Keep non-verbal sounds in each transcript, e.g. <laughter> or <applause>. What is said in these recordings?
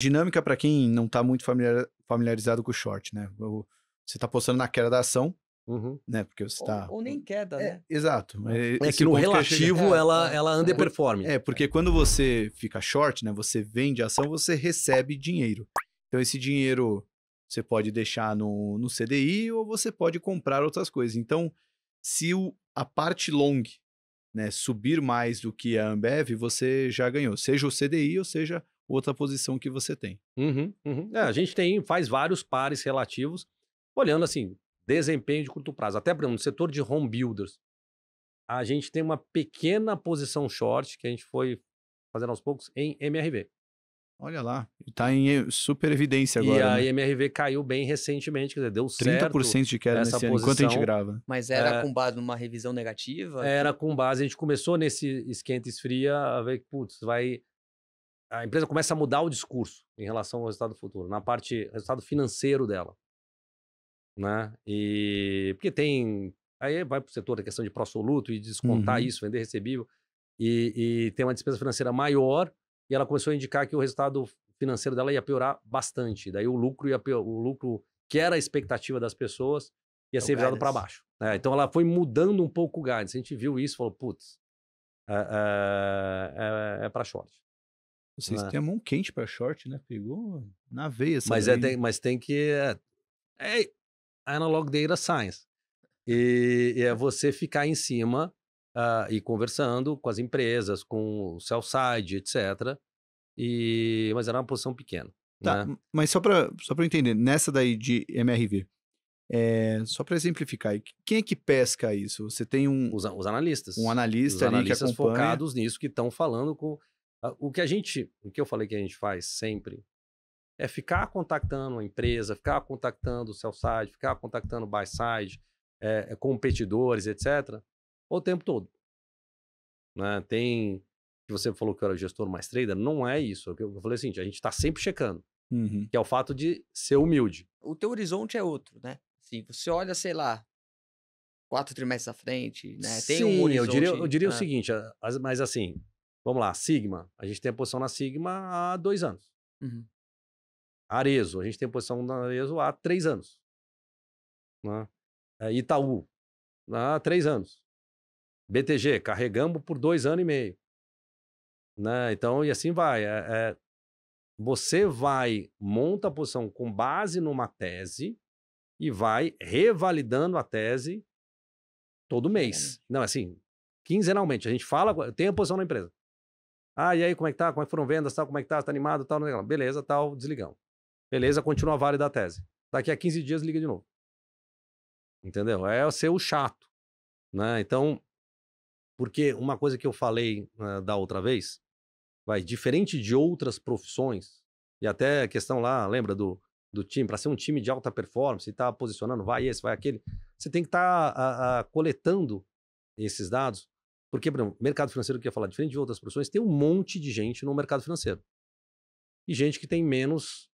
Dinâmica, para quem não está muito familiar, familiarizado com o short, né? Você está postando na queda da ação, Uhum. Né? Porque você está. Ou, ou, nem queda, é, né? exato. É, é, é que no relativo que é, ela, ela underperforme. É, porque quando você fica short, né? Você vende ação, você recebe dinheiro. Então, esse dinheiro você pode deixar no, no CDI ou você pode comprar outras coisas. Então, se o, a parte long né, subir mais do que a Ambev, você já ganhou. Seja o CDI ou seja outra posição que você tem. Uhum, uhum. É, a gente tem, faz vários pares relativos, olhando assim, desempenho de curto prazo. Até, por exemplo, no setor de home builders, a gente tem uma pequena posição short que a gente foi fazendo aos poucos em MRV. Olha lá, está em eh, super evidência agora. E a né? MRV caiu bem recentemente, quer dizer, deu 30% certo de queda nesse posição, ano, enquanto a gente grava. Mas era é, com base numa revisão negativa? Era com base, a gente começou nesse esquenta e esfria, a ver que, putz, vai a empresa começa a mudar o discurso em relação ao resultado futuro, na parte resultado financeiro dela. Né? E porque tem. Aí vai para o setor da questão de pró-soluto e descontar uhum. isso, vender recebível, e, e tem uma despesa financeira maior, e ela começou a indicar que o resultado financeiro dela ia piorar bastante. Daí o lucro, ia, o lucro que era a expectativa das pessoas ia é ser virado para baixo. Né, então ela foi mudando um pouco o guidance. A gente viu isso e falou, putz, é, é, é, é para short. Vocês né. têm a mão quente para short, né? Pegou na veia. Mas, é, tem, mas tem que. É, é analog data science. E, e é você ficar em cima uh, e conversando com as empresas, com o sell-side, etc. E, mas era uma posição pequena. Tá, né? mas só para só pra entender, nessa daí de MRV, é, eh, só para exemplificar, quem é que pesca isso? Você tem um. Os, os analistas. Um analista os analistas que acompanha... focados nisso, que estão falando com ah, o que a gente, o que eu falei que a gente faz sempre é ficar contactando a empresa, ficar contactando o sell side, ficar contactando o buy side, é, competidores, etc. O tempo todo. Né? Tem que você falou que eu era gestor mais trader, não é isso. É eu falei assim, a gente está sempre checando, uhum. que é o fato de ser humilde. O teu horizonte é outro, né? Assim, você olha, sei lá, quatro trimestres à frente, né? Tem Sim, um horizonte. Eu diria, eu diria o ah. seguinte, mas assim, Vamos lá, Sigma. A gente tem a posição na Sigma há dois anos. Uhum. Arezo. A gente tem a posição na Arezo há três anos. Né? É, Itaú. Né, há três anos. BTG. Carregamos por dois anos e meio. Né? Então, e assim vai. É, é, você vai, monta a posição com base numa tese e vai revalidando a tese todo mês. Não, assim, quinzenalmente. A gente fala, tem a posição na empresa. Ah, e aí, como é que tá? Como é que foram vendas, tal? Como é que tá? tá animado, tal? Beleza, tal, desligamos. Beleza, continua válida a tese. Daqui a 15 dias liga de novo. Entendeu? É ser o chato, né? Então, porque uma coisa que eu falei uh, da outra vez, vai, diferente de outras profissões, e até a questão lá, lembra do, do time, para ser um time de alta performance, tá posicionando, vai esse, vai aquele, você tem que estar tá, coletando esses dados porque, por exemplo, mercado financeiro, que ia falar, diferente de outras profissões, tem um monte de gente no mercado financeiro. E gente que tem menos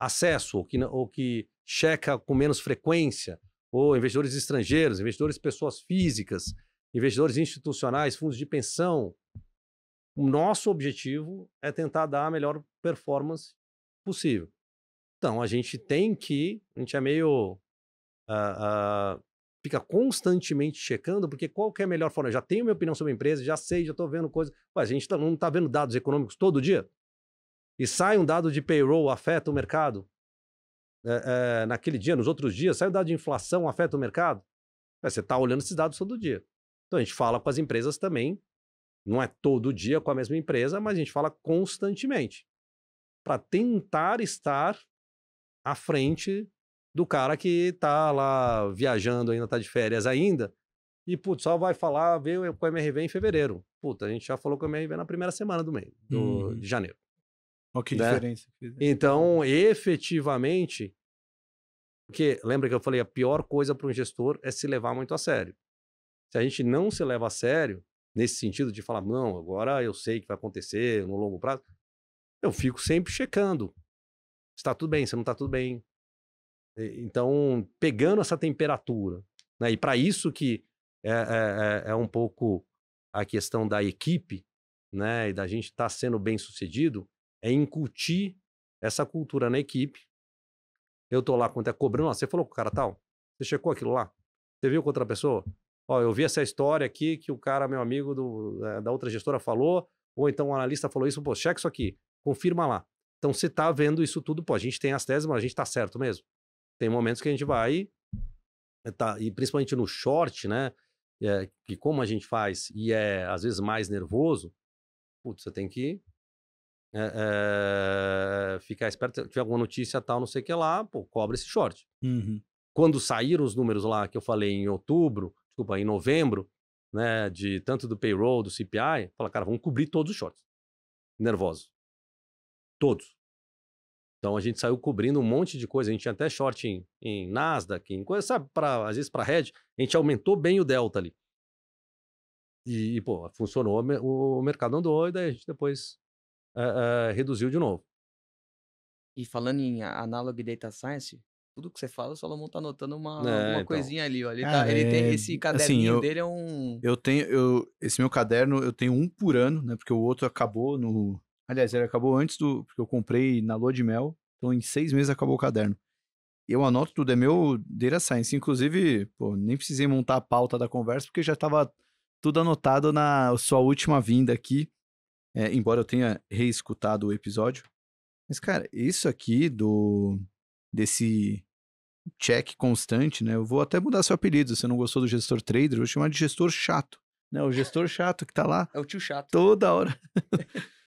acesso, ou que, ou que checa com menos frequência, ou investidores estrangeiros, investidores pessoas físicas, investidores institucionais, fundos de pensão. O nosso objetivo é tentar dar a melhor performance possível. Então, a gente tem que. A gente é meio. Uh, uh, fica constantemente checando, porque qual que é a melhor forma? Eu já tenho minha opinião sobre a empresa, já sei, já estou vendo coisas. mas a gente tá, não está vendo dados econômicos todo dia? E sai um dado de payroll, afeta o mercado? É, é, naquele dia, nos outros dias, sai um dado de inflação, afeta o mercado? você está olhando esses dados todo dia. Então a gente fala com as empresas também, não é todo dia com a mesma empresa, mas a gente fala constantemente para tentar estar à frente do cara que tá lá viajando ainda, tá de férias ainda, e putz, só vai falar, veio com o MRV em fevereiro. Puta, a gente já falou com o MRV na primeira semana do mês, do, hum. de janeiro. Olha que né? diferença. Então, efetivamente, porque lembra que eu falei, a pior coisa para um gestor é se levar muito a sério. Se a gente não se leva a sério, nesse sentido de falar, não, agora eu sei que vai acontecer no longo prazo, eu fico sempre checando. Está tudo bem, se não está tudo bem, então, pegando essa temperatura, né? e para isso que é, é, é, é, um pouco a questão da equipe, né? e da gente estar tá sendo bem sucedido, é incutir essa cultura na equipe. Eu tô lá quanto é cobrando, ó, você falou com o cara tal? Você checou aquilo lá? Você viu com outra pessoa? Ó, eu vi essa história aqui que o cara, meu amigo do, da outra gestora falou, ou então o analista falou isso, pô, checa isso aqui, confirma lá. Então, você está vendo isso tudo, pô, a gente tem as teses, mas a gente está certo mesmo tem momentos que a gente vai tá, e principalmente no short, né? É, que como a gente faz e é às vezes mais nervoso, putz, você tem que é, é, ficar esperto. Tiver alguma notícia tal, não sei o que lá, pô, cobre esse short. Uhum. Quando saíram os números lá que eu falei em outubro, desculpa, em novembro, né, de tanto do payroll, do CPI, fala, cara, vamos cobrir todos os shorts. Nervoso. Todos. Então a gente saiu cobrindo um monte de coisa. A gente tinha até short em, em Nasdaq, em coisa, sabe, pra, às vezes para Red, a gente aumentou bem o delta ali. E, e pô, funcionou, o mercado andou, e daí a gente depois é, é, reduziu de novo. E falando em analog data science, tudo que você fala, o Salomão tá anotando uma, é, uma então. coisinha ali, ó. Ele, tá, é, ele tem esse é, assim, caderninho assim, eu, dele é um. Eu tenho, eu, esse meu caderno eu tenho um por ano, né? Porque o outro acabou no, Aliás, ele acabou antes do. Porque eu comprei na lua de mel. Então, em seis meses acabou o caderno. Eu anoto tudo, é meu data science. Inclusive, pô, nem precisei montar a pauta da conversa, porque já estava tudo anotado na sua última vinda aqui. É, embora eu tenha reescutado o episódio. Mas, cara, isso aqui do. desse check constante, né? Eu vou até mudar seu apelido. Se você não gostou do gestor trader, eu vou chamar de gestor chato. Né? O gestor chato que tá lá. É o tio chato. Toda hora. <laughs>